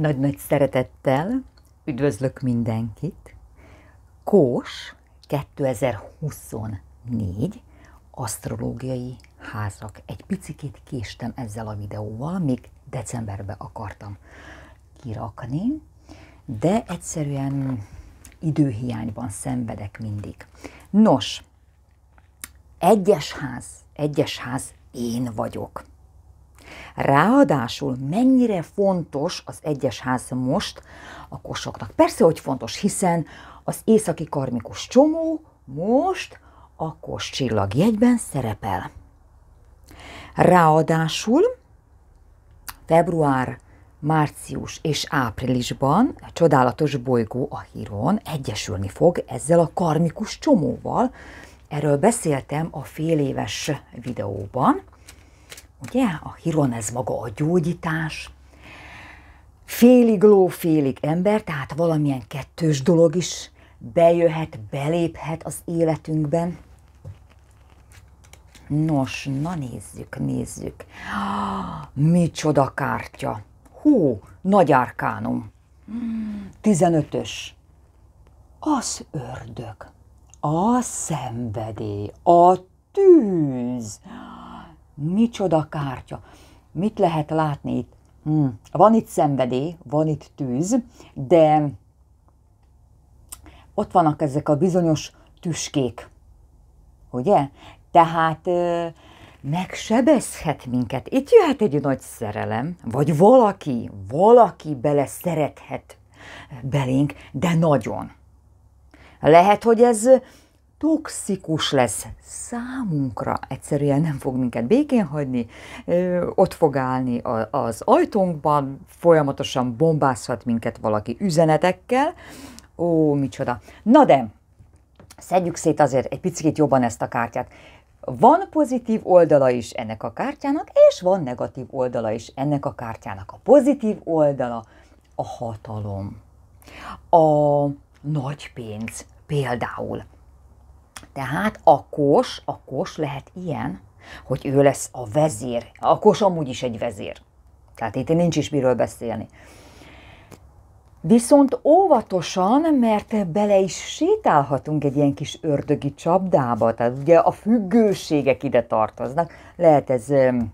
Nagy-nagy szeretettel üdvözlök mindenkit. Kós 2024 asztrológiai házak. Egy picit késtem ezzel a videóval, még decemberbe akartam kirakni, de egyszerűen időhiányban szenvedek mindig. Nos, egyes ház, egyes ház én vagyok. Ráadásul mennyire fontos az egyes ház most a kosoknak. Persze, hogy fontos, hiszen az északi karmikus csomó most a kos csillag jegyben szerepel. Ráadásul február március és áprilisban a csodálatos bolygó a Híron egyesülni fog ezzel a karmikus csomóval. Erről beszéltem a fél éves videóban. Ugye? A Hiron ez maga a gyógyítás. Félig ló, félig ember, tehát valamilyen kettős dolog is bejöhet, beléphet az életünkben. Nos, na nézzük, nézzük. Micsoda kártya. Hú, nagy árkánum. 15-ös. Az ördög, a szenvedély, a tűz. Micsoda kártya! Mit lehet látni itt? Hmm. Van itt szenvedély, van itt tűz, de ott vannak ezek a bizonyos tüskék, ugye? Tehát megsebezhet minket. Itt jöhet egy nagy szerelem, vagy valaki, valaki bele szerethet belénk, de nagyon. Lehet, hogy ez toxikus lesz számunkra, egyszerűen nem fog minket békén hagyni, ott fog állni az ajtónkban, folyamatosan bombázhat minket valaki üzenetekkel. Ó, micsoda. Na de, szedjük szét azért egy picit jobban ezt a kártyát. Van pozitív oldala is ennek a kártyának, és van negatív oldala is ennek a kártyának. A pozitív oldala a hatalom, a nagy pénz például tehát a kos, a kos lehet ilyen, hogy ő lesz a vezér. A kos amúgy is egy vezér. Tehát itt nincs is miről beszélni. Viszont óvatosan, mert bele is sétálhatunk egy ilyen kis ördögi csapdába, tehát ugye a függőségek ide tartoznak. Lehet ez um,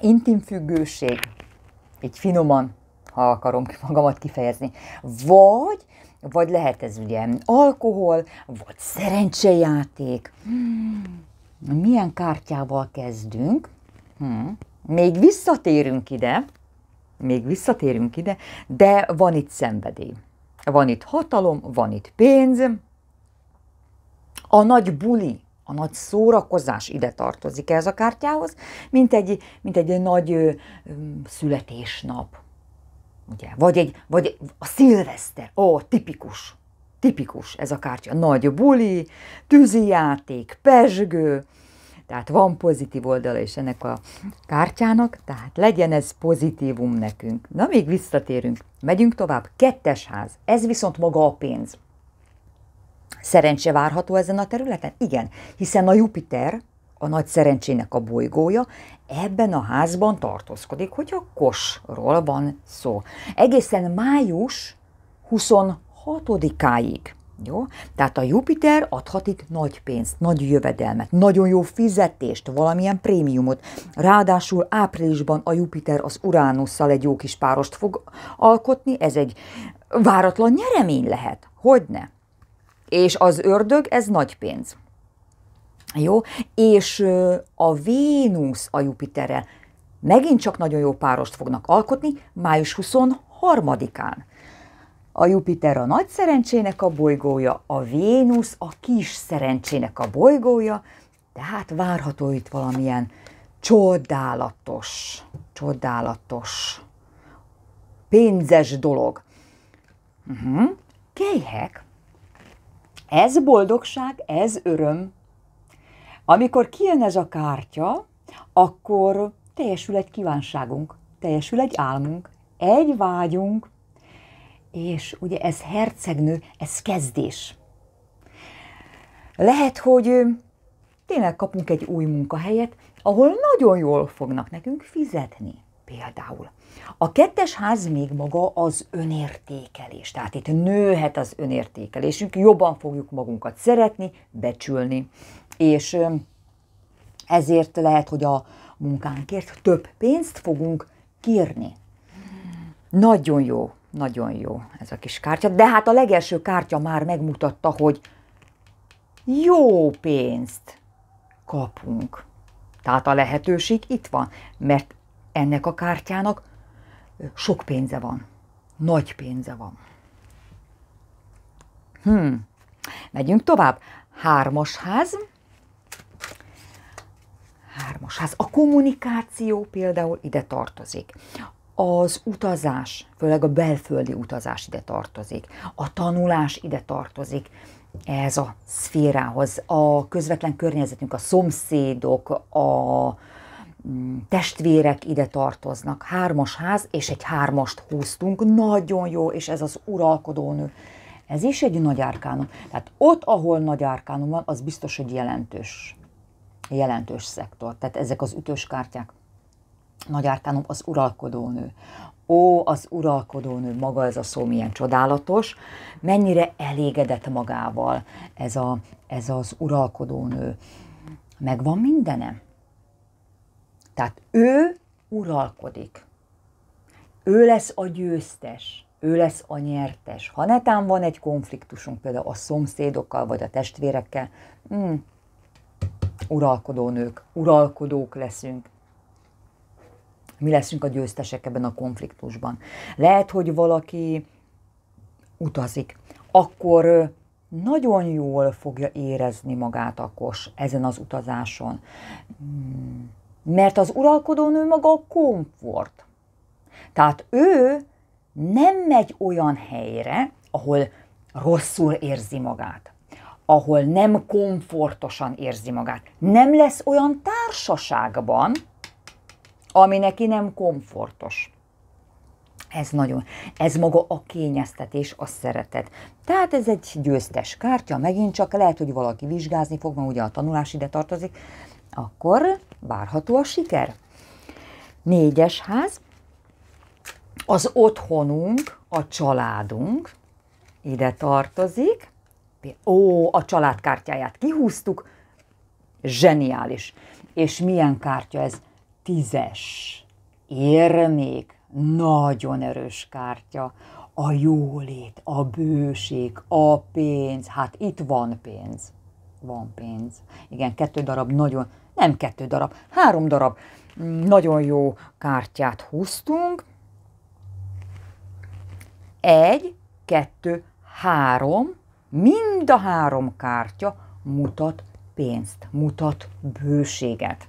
intim függőség, így finoman, ha akarom magamat kifejezni, vagy vagy lehet ez ugye alkohol, vagy szerencsejáték. Hmm. Milyen kártyával kezdünk? Hmm. Még visszatérünk ide, még visszatérünk ide, de van itt szenvedély. Van itt hatalom, van itt pénz. A nagy buli, a nagy szórakozás ide tartozik ez a kártyához, mint egy, mint egy nagy ö, ö, születésnap, Ugye? Vagy, egy, vagy a szilveszter, ó, tipikus, tipikus ez a kártya. Nagy buli, tűzi játék, pesgő, tehát van pozitív oldala is ennek a kártyának, tehát legyen ez pozitívum nekünk. Na, még visszatérünk, megyünk tovább. Kettes ház, ez viszont maga a pénz. Szerencse várható ezen a területen? Igen, hiszen a Jupiter, a nagy szerencsének a bolygója, ebben a házban tartózkodik, hogy a kosról van szó. Egészen május 26-áig. Jó? Tehát a Jupiter adhat itt nagy pénzt, nagy jövedelmet, nagyon jó fizetést, valamilyen prémiumot. Ráadásul áprilisban a Jupiter az Uránusszal egy jó kis párost fog alkotni, ez egy váratlan nyeremény lehet, hogy ne? És az ördög, ez nagy pénz. Jó? És a Vénusz a Jupiterrel megint csak nagyon jó párost fognak alkotni május 23-án. A Jupiter a nagy szerencsének a bolygója, a Vénusz a kis szerencsének a bolygója, tehát várható itt valamilyen csodálatos, csodálatos, pénzes dolog. Uh-huh. Mhm. Kéhek, ez boldogság, ez öröm, amikor kijön ez a kártya, akkor teljesül egy kívánságunk, teljesül egy álmunk, egy vágyunk, és ugye ez hercegnő, ez kezdés. Lehet, hogy tényleg kapunk egy új munkahelyet, ahol nagyon jól fognak nekünk fizetni például. A kettes ház még maga az önértékelés. Tehát itt nőhet az önértékelésünk, jobban fogjuk magunkat szeretni, becsülni és ezért lehet, hogy a munkánkért több pénzt fogunk kírni. Nagyon jó, nagyon jó ez a kis kártya, de hát a legelső kártya már megmutatta, hogy jó pénzt kapunk. Tehát a lehetőség itt van, mert ennek a kártyának sok pénze van, nagy pénze van. Hmm. Megyünk tovább. Hármas ház, társasház. A kommunikáció például ide tartozik. Az utazás, főleg a belföldi utazás ide tartozik. A tanulás ide tartozik ez a szférához. A közvetlen környezetünk, a szomszédok, a mm, testvérek ide tartoznak. Hármas ház, és egy hármast húztunk. Nagyon jó, és ez az uralkodónő. Ez is egy nagy árkánum. Tehát ott, ahol nagy árkánum van, az biztos, hogy jelentős jelentős szektor. Tehát ezek az ütős kártyák. Nagy Árkánum az uralkodónő. Ó, az uralkodónő, maga ez a szó milyen csodálatos, mennyire elégedett magával ez, a, ez az uralkodónő. Megvan mindene? Tehát ő uralkodik. Ő lesz a győztes, ő lesz a nyertes. Ha netán van egy konfliktusunk, például a szomszédokkal vagy a testvérekkel, hmm, uralkodó nők, uralkodók leszünk. Mi leszünk a győztesek ebben a konfliktusban. Lehet, hogy valaki utazik, akkor nagyon jól fogja érezni magát a kos. ezen az utazáson. Hmm. Mert az uralkodó nő maga a komfort. Tehát ő nem megy olyan helyre, ahol rosszul érzi magát ahol nem komfortosan érzi magát. Nem lesz olyan társaságban, ami neki nem komfortos. Ez nagyon, ez maga a kényeztetés, a szeretet. Tehát ez egy győztes kártya, megint csak lehet, hogy valaki vizsgázni fog, mert ugye a tanulás ide tartozik, akkor várható a siker. Négyes ház, az otthonunk, a családunk ide tartozik, Ó, a családkártyáját kihúztuk, zseniális. És milyen kártya ez? Tízes. Érmék, nagyon erős kártya. A jólét, a bőség, a pénz. Hát itt van pénz. Van pénz. Igen, kettő darab nagyon, nem kettő darab, három darab nagyon jó kártyát húztunk. Egy, kettő, három, mind a három kártya mutat pénzt, mutat bőséget.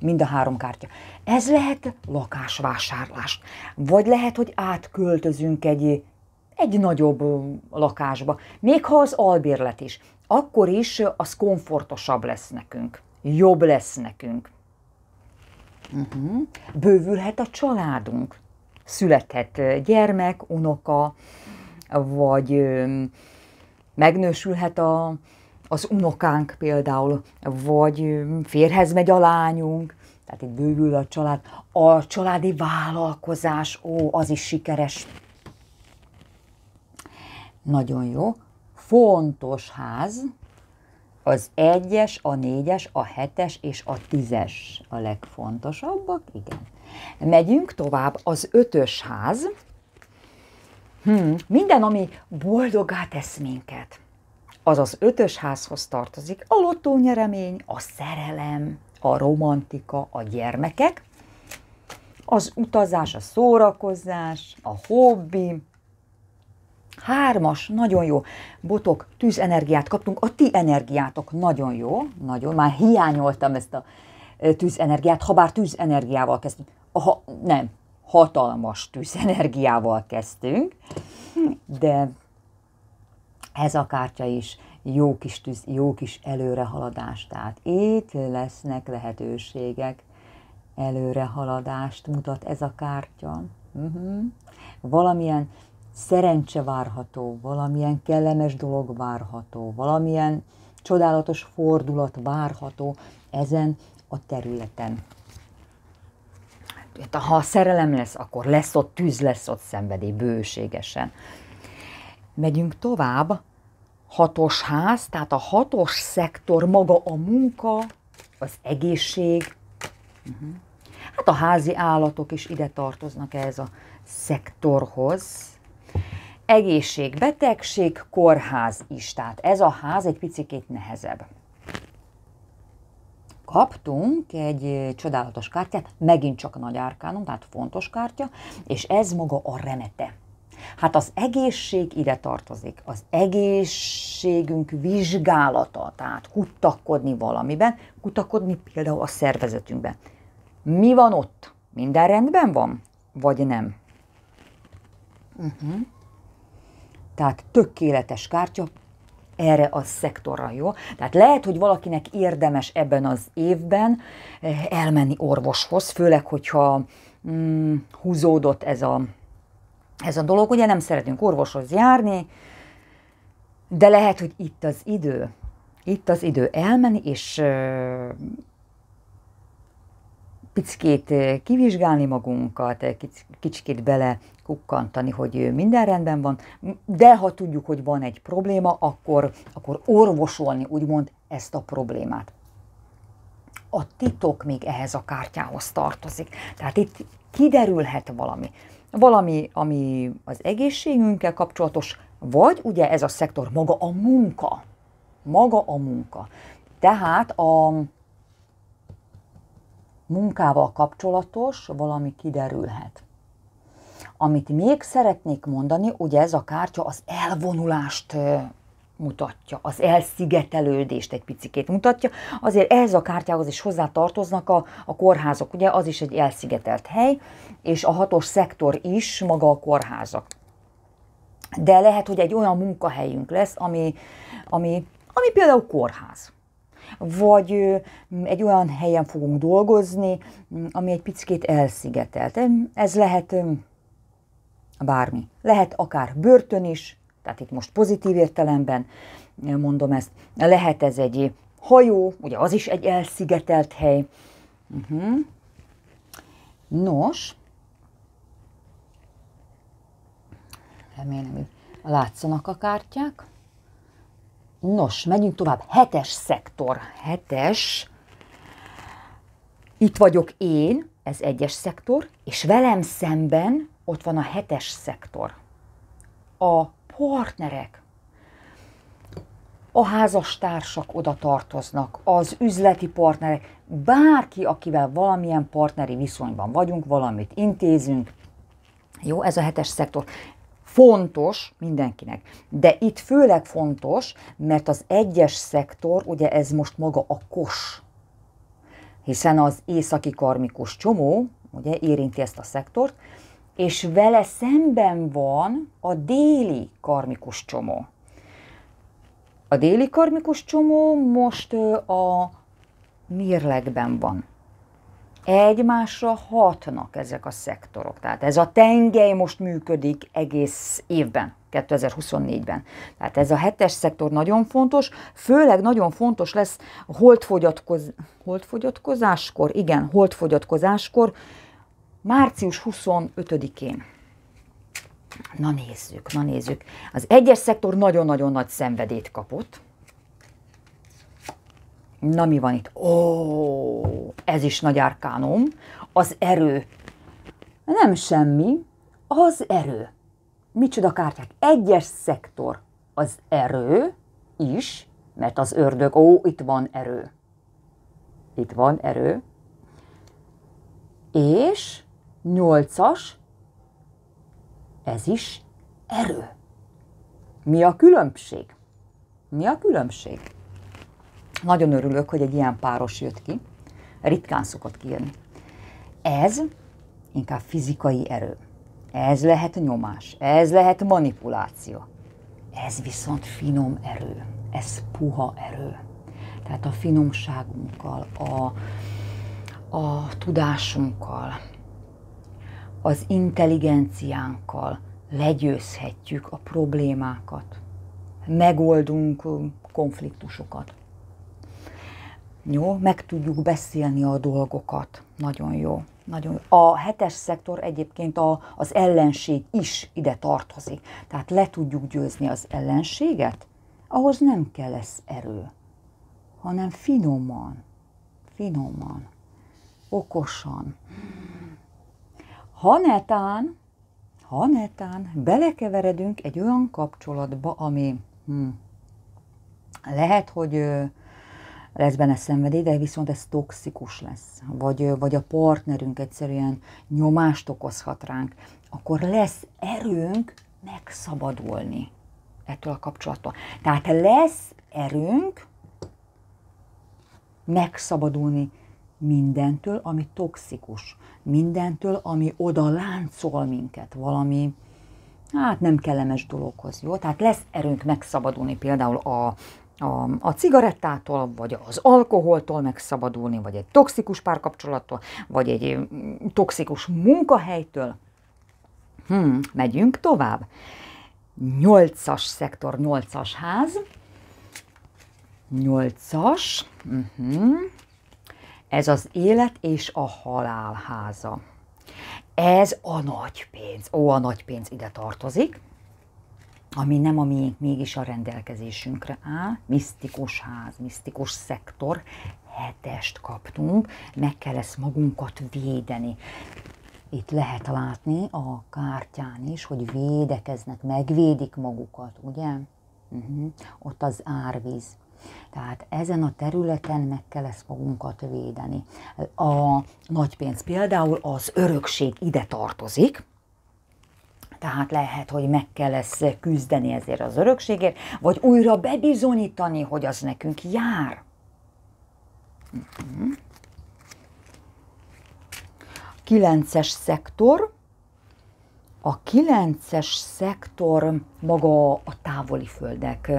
Mind a három kártya. Ez lehet lakásvásárlás. Vagy lehet, hogy átköltözünk egy, egy nagyobb lakásba. Még ha az albérlet is. Akkor is az komfortosabb lesz nekünk. Jobb lesz nekünk. Uh-huh. Bővülhet a családunk. Születhet gyermek, unoka, vagy megnősülhet a, az unokánk például, vagy férhez megy a lányunk, tehát itt bővül a család. A családi vállalkozás, ó, az is sikeres. Nagyon jó. Fontos ház, az egyes, a négyes, a hetes és a tízes a legfontosabbak, igen. Megyünk tovább, az ötös ház, Hmm. Minden, ami boldogá tesz minket, az az ötös házhoz tartozik. A lottónyeremény, a szerelem, a romantika, a gyermekek, az utazás, a szórakozás, a hobbi. Hármas, nagyon jó. Botok, tűzenergiát kaptunk, a ti energiátok nagyon jó, nagyon. Már hiányoltam ezt a tűzenergiát, ha bár tűzenergiával kezdünk. Aha, nem, hatalmas tűzenergiával kezdtünk, de ez a kártya is jó kis, tűz, jó kis előrehaladás. Tehát itt lesznek lehetőségek, előrehaladást mutat ez a kártya. Uh-huh. Valamilyen szerencse várható, valamilyen kellemes dolog várható, valamilyen csodálatos fordulat várható ezen a területen hát ha szerelem lesz, akkor lesz ott tűz, lesz ott szenvedély, bőségesen. Megyünk tovább, hatos ház, tehát a hatos szektor maga a munka, az egészség, uh-huh. hát a házi állatok is ide tartoznak ehhez a szektorhoz. Egészség, betegség, kórház is, tehát ez a ház egy picit nehezebb kaptunk egy csodálatos kártyát, megint csak nagy árkánum, tehát fontos kártya, és ez maga a remete. Hát az egészség ide tartozik, az egészségünk vizsgálata, tehát kutakodni valamiben, kutakodni például a szervezetünkben. Mi van ott? Minden rendben van, vagy nem? Uh-huh. Tehát tökéletes kártya, erre a szektorra, jó? Tehát lehet, hogy valakinek érdemes ebben az évben eh, elmenni orvoshoz, főleg, hogyha mm, húzódott ez a, ez a dolog. Ugye nem szeretünk orvoshoz járni, de lehet, hogy itt az idő, itt az idő elmenni, és eh, picit eh, kivizsgálni magunkat, eh, kicsikét bele kukkantani, hogy eh, minden rendben van, de ha tudjuk, hogy van egy probléma, akkor, akkor orvosolni úgymond ezt a problémát. A titok még ehhez a kártyához tartozik. Tehát itt kiderülhet valami. Valami, ami az egészségünkkel kapcsolatos, vagy ugye ez a szektor maga a munka. Maga a munka. Tehát a, munkával kapcsolatos valami kiderülhet. Amit még szeretnék mondani, ugye ez a kártya az elvonulást mutatja, az elszigetelődést egy picikét mutatja. Azért ehhez a kártyához is hozzá tartoznak a, a kórházak, ugye az is egy elszigetelt hely, és a hatos szektor is maga a kórházak. De lehet, hogy egy olyan munkahelyünk lesz, ami, ami, ami például kórház vagy egy olyan helyen fogunk dolgozni, mm, ami egy picit elszigetelt. Ez lehet bármi. Lehet akár börtön is, tehát itt most pozitív értelemben mondom ezt, lehet ez egy hajó, ugye az is egy elszigetelt hely. Uh-huh. Nos, remélem, hogy látszanak a kártyák. Nos, menjünk tovább. Hetes szektor. Hetes. Itt vagyok én, ez egyes szektor, és velem szemben ott van a hetes szektor. A partnerek, a házastársak oda tartoznak, az üzleti partnerek, bárki, akivel valamilyen partneri viszonyban vagyunk, valamit intézünk. Jó, ez a hetes szektor fontos mindenkinek. De itt főleg fontos, mert az egyes szektor, ugye ez most maga a kos, hiszen az északi karmikus csomó, ugye érinti ezt a szektort, és vele szemben van a déli karmikus csomó. A déli karmikus csomó most a mérlegben van. Egymásra hatnak ezek a szektorok. Tehát ez a tengely most működik egész évben. 2024-ben. Tehát ez a hetes szektor nagyon fontos, főleg nagyon fontos lesz holdfogyatkoz... holdfogyatkozáskor, igen, holdfogyatkozáskor, március 25-én. Na nézzük, na nézzük. Az egyes szektor nagyon-nagyon nagy szenvedét kapott, Na mi van itt? Ó, ez is nagy árkánom. Az erő. Nem semmi, az erő. Micsoda kártyák? Egyes szektor. Az erő is, mert az ördög, ó, itt van erő. Itt van erő. És nyolcas, ez is erő. Mi a különbség? Mi a különbség? Nagyon örülök, hogy egy ilyen páros jött ki. Ritkán szokott kijönni. Ez inkább fizikai erő. Ez lehet nyomás, ez lehet manipuláció. Ez viszont finom erő, ez puha erő. Tehát a finomságunkkal, a, a tudásunkkal, az intelligenciánkkal legyőzhetjük a problémákat, megoldunk konfliktusokat, jó, meg tudjuk beszélni a dolgokat. Nagyon jó. Nagyon jó. A hetes szektor egyébként a, az ellenség is ide tartozik. Tehát le tudjuk győzni az ellenséget, ahhoz nem kell lesz erő, hanem finoman, finoman, okosan. Ha netán, ha netán belekeveredünk egy olyan kapcsolatba, ami hm, lehet, hogy lesz benne szenvedély, de viszont ez toxikus lesz, vagy, vagy a partnerünk egyszerűen nyomást okozhat ránk, akkor lesz erőnk megszabadulni ettől a kapcsolattól. Tehát lesz erőnk megszabadulni mindentől, ami toxikus, mindentől, ami oda láncol minket, valami, hát nem kellemes dologhoz, jó? Tehát lesz erőnk megszabadulni például a, a, a cigarettától, vagy az alkoholtól megszabadulni, vagy egy toxikus párkapcsolattól, vagy egy mm, toxikus munkahelytől. Hmm, megyünk tovább. Nyolcas szektor, nyolcas ház. Nyolcas. Uh-huh. Ez az élet és a halál háza. Ez a nagy pénz. Ó, a nagy pénz ide tartozik ami nem a miénk, mégis a rendelkezésünkre áll. Misztikus ház, misztikus szektor, hetest kaptunk, meg kell ezt magunkat védeni. Itt lehet látni a kártyán is, hogy védekeznek, megvédik magukat, ugye? Uh-huh. Ott az árvíz. Tehát ezen a területen meg kell ezt magunkat védeni. A nagypénz például az örökség ide tartozik, tehát lehet, hogy meg kell lesz küzdeni ezért az örökségért, vagy újra bebizonyítani, hogy az nekünk jár. Mhm. Kilences szektor. A kilences szektor maga a távoli földek,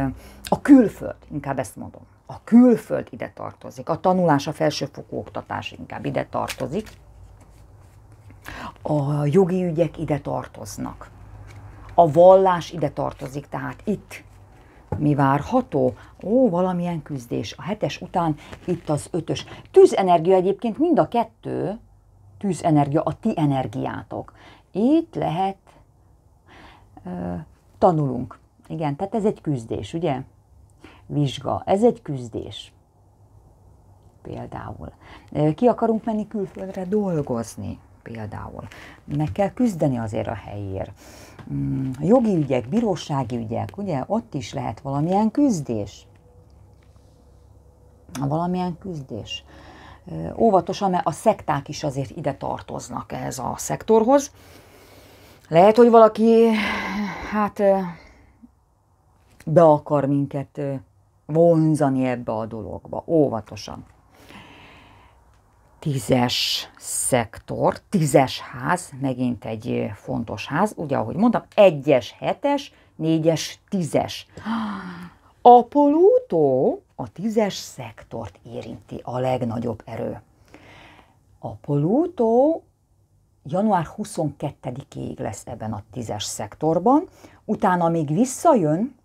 a külföld, inkább ezt mondom. A külföld ide tartozik, a tanulás, a felsőfokú oktatás inkább ide tartozik a jogi ügyek ide tartoznak. A vallás ide tartozik, tehát itt mi várható? Ó, valamilyen küzdés. A hetes után itt az ötös. Tűzenergia egyébként mind a kettő, tűzenergia a ti energiátok. Itt lehet ö, tanulunk. Igen, tehát ez egy küzdés, ugye? Vizsga, ez egy küzdés. Például. Ki akarunk menni külföldre dolgozni például. Meg kell küzdeni azért a helyért. Mm, jogi ügyek, bírósági ügyek, ugye ott is lehet valamilyen küzdés. Valamilyen küzdés. Óvatosan, mert a szekták is azért ide tartoznak ehhez a szektorhoz. Lehet, hogy valaki, hát be akar minket vonzani ebbe a dologba, óvatosan tízes szektor, tízes ház, megint egy fontos ház, ugye ahogy mondtam, egyes, hetes, négyes, tízes. A Plutó a tízes szektort érinti a legnagyobb erő. A Plutó január 22-ig lesz ebben a tízes szektorban, utána még visszajön,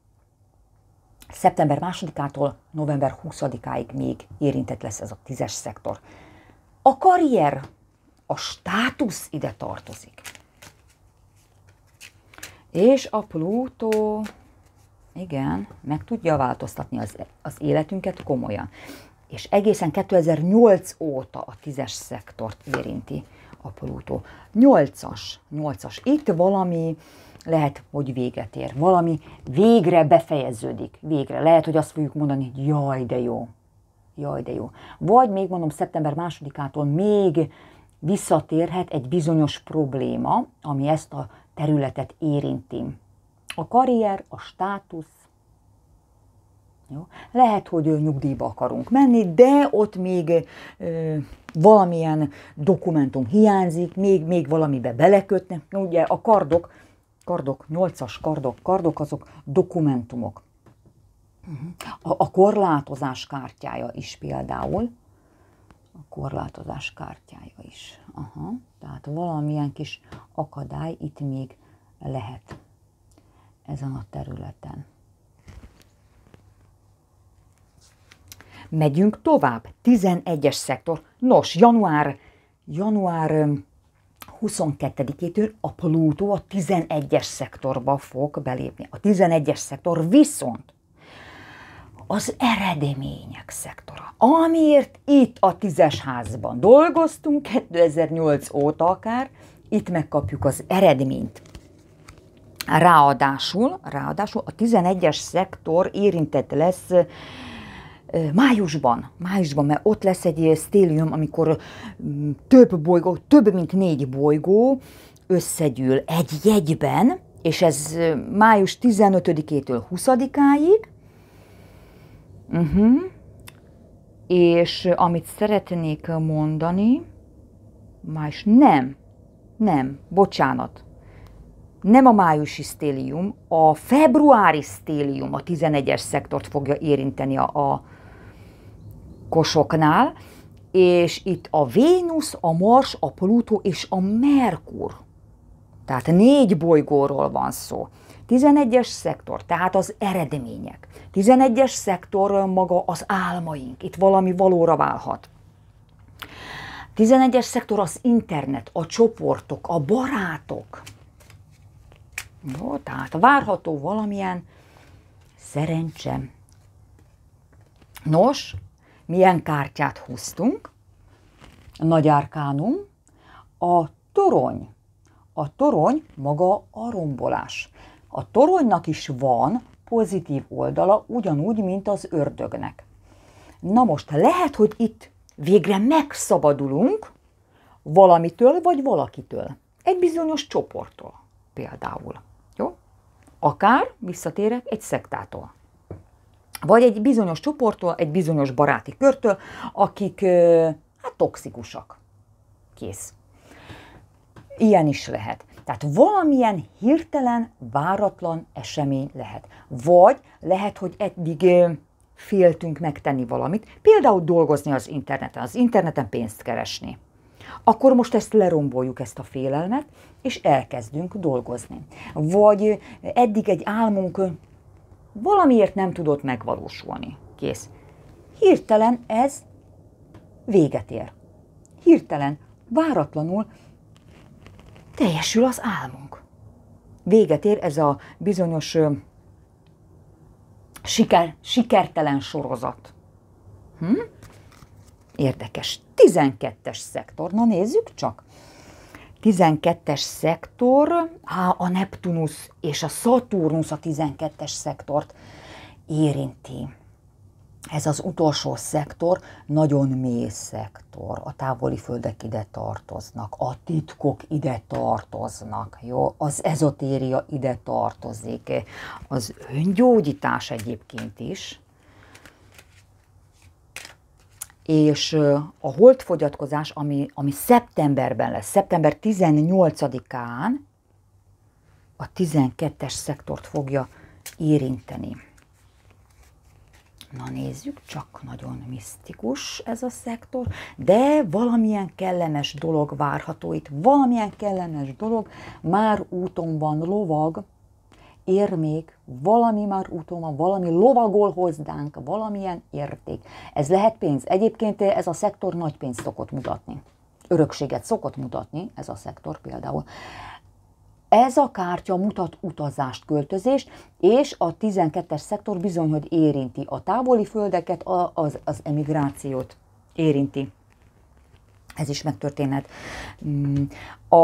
szeptember 2 től november 20-áig még érintett lesz ez a tízes szektor. A karrier, a státusz ide tartozik. És a Plutó, igen, meg tudja változtatni az, az életünket komolyan. És egészen 2008 óta a tízes szektort érinti a Plutó. Nyolcas, nyolcas. Itt valami lehet, hogy véget ér. Valami végre befejeződik. Végre. Lehet, hogy azt fogjuk mondani, hogy jaj, de jó jaj de jó. Vagy még mondom szeptember másodikától még visszatérhet egy bizonyos probléma, ami ezt a területet érinti. A karrier, a státusz, jó? Lehet, hogy nyugdíjba akarunk menni, de ott még ö, valamilyen dokumentum hiányzik, még, még valamibe belekötnek. Ugye a kardok, kardok, nyolcas kardok, kardok azok dokumentumok. A, a korlátozás kártyája is például. A korlátozás kártyája is. Aha. Tehát valamilyen kis akadály itt még lehet ezen a területen. Megyünk tovább. 11-es szektor. Nos, január, január 22-től a Plutó a 11-es szektorba fog belépni. A 11-es szektor viszont az eredmények szektora. Amiért itt a tízes házban dolgoztunk 2008 óta akár, itt megkapjuk az eredményt. Ráadásul, ráadásul a 11-es szektor érintett lesz májusban, májusban, mert ott lesz egy stélium, amikor több bolygó, több mint négy bolygó összegyűl egy jegyben, és ez május 15-től 20-áig, Uh-huh. És amit szeretnék mondani, más nem, nem, bocsánat. Nem a májusi sztélium, a februári sztélium a 11-es szektort fogja érinteni a, a kosoknál, és itt a Vénusz, a Mars, a Plutó és a Merkur. Tehát négy bolygóról van szó. 11-es szektor, tehát az eredmények. 11-es szektor maga az álmaink, itt valami valóra válhat. 11-es szektor az internet, a csoportok, a barátok. Jó, tehát várható valamilyen szerencse. Nos, milyen kártyát húztunk? A nagy árkánum, a torony. A torony maga a rombolás. A toronynak is van pozitív oldala, ugyanúgy, mint az ördögnek. Na most, lehet, hogy itt végre megszabadulunk valamitől vagy valakitől. Egy bizonyos csoporttól például. Jó? Akár visszatérek egy szektától. Vagy egy bizonyos csoporttól, egy bizonyos baráti körtől, akik hát toxikusak. Kész. Ilyen is lehet. Tehát valamilyen hirtelen, váratlan esemény lehet. Vagy lehet, hogy eddig féltünk megtenni valamit, például dolgozni az interneten, az interneten pénzt keresni. Akkor most ezt leromboljuk, ezt a félelmet, és elkezdünk dolgozni. Vagy eddig egy álmunk valamiért nem tudott megvalósulni. Kész. Hirtelen ez véget ér. Hirtelen, váratlanul teljesül az álmunk. Véget ér ez a bizonyos ö, siker, sikertelen sorozat. Hm? Érdekes. 12-es szektor. Na nézzük csak. 12-es szektor, á, a Neptunusz és a Szaturnusz a 12-es szektort érinti. Ez az utolsó szektor nagyon mély szektor. A távoli földek ide tartoznak, a titkok ide tartoznak, jó? az ezotéria ide tartozik, az öngyógyítás egyébként is, és a holdfogyatkozás, ami, ami szeptemberben lesz, szeptember 18-án a 12-es szektort fogja érinteni. Na nézzük, csak nagyon misztikus ez a szektor, de valamilyen kellemes dolog várható itt, valamilyen kellemes dolog, már úton van lovag, érmék, valami már úton van, valami lovagol hozdánk, valamilyen érték. Ez lehet pénz. Egyébként ez a szektor nagy pénzt szokott mutatni. Örökséget szokott mutatni ez a szektor például. Ez a kártya mutat utazást, költözést, és a 12-es szektor bizony, hogy érinti a távoli földeket, az, az emigrációt érinti. Ez is megtörténhet. Mm, a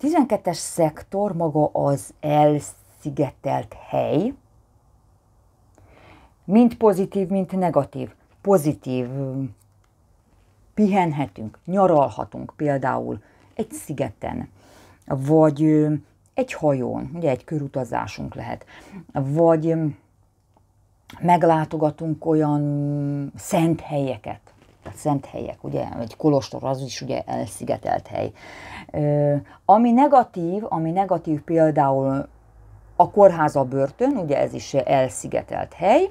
12-es szektor maga az elszigetelt hely, mind pozitív, mind negatív. Pozitív, mm, pihenhetünk, nyaralhatunk például egy szigeten vagy egy hajón, ugye egy körutazásunk lehet, vagy meglátogatunk olyan szent helyeket, tehát szent helyek, ugye, egy kolostor az is ugye elszigetelt hely. ami negatív, ami negatív például a kórház a börtön, ugye ez is elszigetelt hely,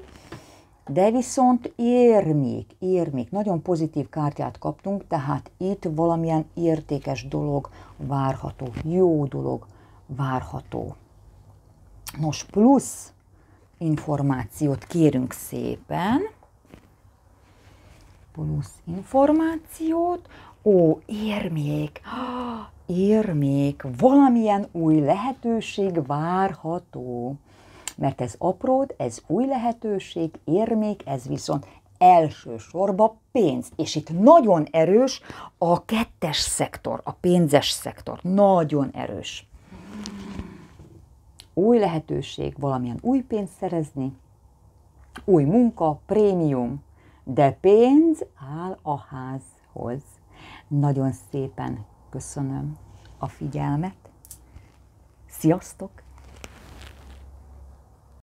de viszont érmék, érmék, nagyon pozitív kártyát kaptunk, tehát itt valamilyen értékes dolog várható, jó dolog várható. Nos, plusz információt kérünk szépen. Plusz információt. Ó, érmék! Érmék! Valamilyen új lehetőség várható. Mert ez apród, ez új lehetőség, érmék, ez viszont elsősorban pénz. És itt nagyon erős a kettes szektor, a pénzes szektor. Nagyon erős. Új lehetőség, valamilyen új pénzt szerezni, új munka, prémium, de pénz áll a házhoz. Nagyon szépen köszönöm a figyelmet. Sziasztok!